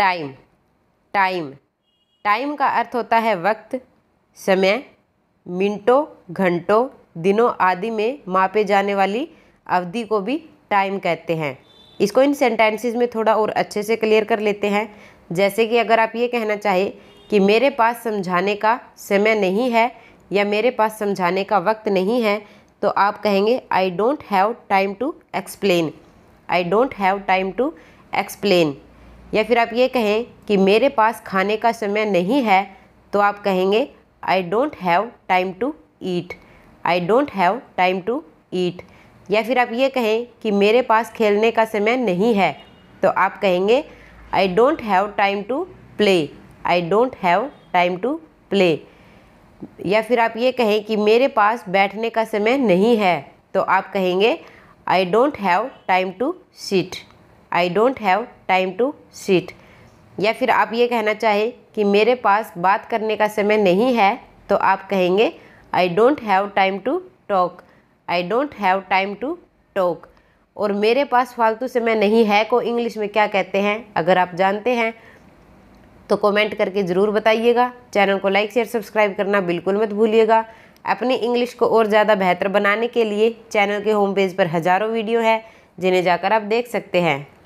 time time time का अर्थ होता है वक्त समय मिनटों घंटों दिनों आदि में मापे जाने वाली अवधि को भी टाइम कहते हैं इसको इन सेंटेंसेस में थोड़ा और अच्छे से क्लियर कर लेते हैं जैसे कि अगर आप ये कहना चाहें कि मेरे पास समझाने का समय नहीं है या मेरे पास समझाने का वक्त नहीं है तो आप कहेंगे I don't have time to explain I don't have time to explain या फिर आप ये कहें कि मेरे पास खाने का समय नहीं है तो आप कहेंगे I don't have time to eat I don't have time to eat या फिर आप ये कहें कि मेरे पास खेलने का समय नहीं है तो आप कहेंगे I don't have time to play I don't have time to play या फिर आप ये कहें कि मेरे पास बैठने का समय नहीं है तो आप कहेंगे I don't have time to sit I don't have time to sit या फिर आप ये कहना चाहें कि मेरे पास बात करने का समय नहीं है तो आप कहेंगे I don't have time to talk I don't have time to talk और मेरे पास फालतू समय नहीं है को इंग्लिश में क्या कहते हैं अगर आप जानते हैं तो कमेंट करके ज़रूर बताइएगा चैनल को लाइक शेयर सब्सक्राइब करना बिल्कुल मत भूलिएगा अपनी इंग्लिश को और ज़्यादा बेहतर बनाने के लिए चैनल के होम पेज पर हज़ारों वीडियो है जिन्हें जाकर आप देख सकते हैं